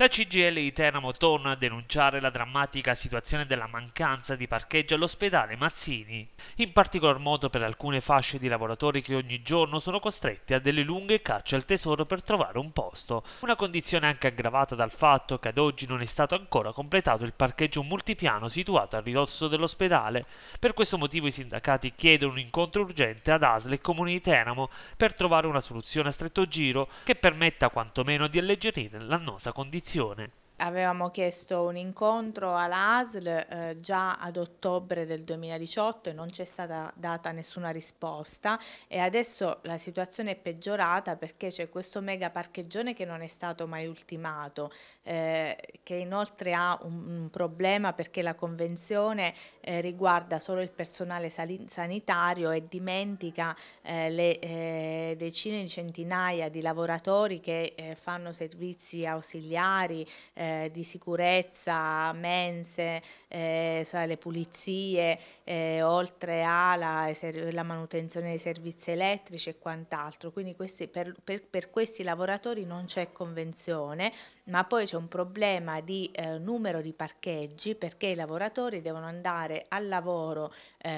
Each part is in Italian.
La CGL di Teramo torna a denunciare la drammatica situazione della mancanza di parcheggio all'ospedale Mazzini, in particolar modo per alcune fasce di lavoratori che ogni giorno sono costretti a delle lunghe cacce al tesoro per trovare un posto, una condizione anche aggravata dal fatto che ad oggi non è stato ancora completato il parcheggio multipiano situato a ridosso dell'ospedale. Per questo motivo i sindacati chiedono un incontro urgente ad ASL e Comuni di Teramo per trovare una soluzione a stretto giro che permetta quantomeno di alleggerire l'annosa condizione posizione avevamo chiesto un incontro all'ASL eh, già ad ottobre del 2018 e non c'è stata data nessuna risposta e adesso la situazione è peggiorata perché c'è questo mega parcheggione che non è stato mai ultimato, eh, che inoltre ha un, un, problema perché la convenzione eh, riguarda solo il personale sanitario e dimentica eh, le eh, decine di centinaia di lavoratori che eh, fanno servizi ausiliari, eh, eh, di sicurezza, mense, eh, so, le pulizie, eh, oltre alla la manutenzione dei servizi elettrici e quant'altro. Quindi questi, per, per, per, questi lavoratori non c'è convenzione, ma poi c'è un problema di eh, numero di parcheggi perché i lavoratori devono andare al lavoro eh,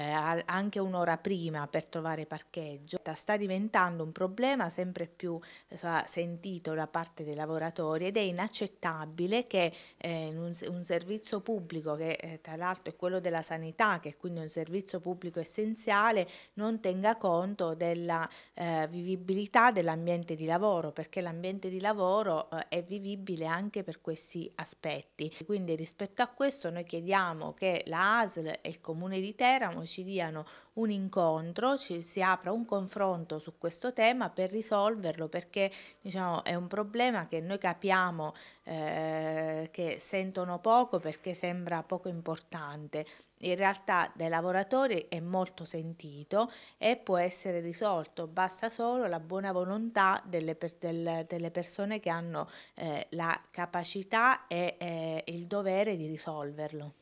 anche un'ora prima per trovare parcheggio. Sta diventando un problema sempre più so, sentito da parte dei lavoratori ed è inaccettabile che eh, un, un, servizio pubblico, che eh, tra l'altro è quello della sanità, che è quindi un servizio pubblico essenziale, non tenga conto della eh, vivibilità dell'ambiente di lavoro, perché l'ambiente di lavoro eh, è vivibile anche per questi aspetti. Quindi rispetto a questo noi chiediamo che la ASL e il Comune di Teramo ci diano un incontro, ci si apra un confronto su questo tema per risolverlo, perché diciamo, è un problema che noi capiamo eh, eh, che sentono poco perché sembra poco importante. In realtà dai lavoratori è molto sentito e può essere risolto, basta solo la buona volontà delle, per, del, delle persone che hanno eh, la capacità e eh, il dovere di risolverlo.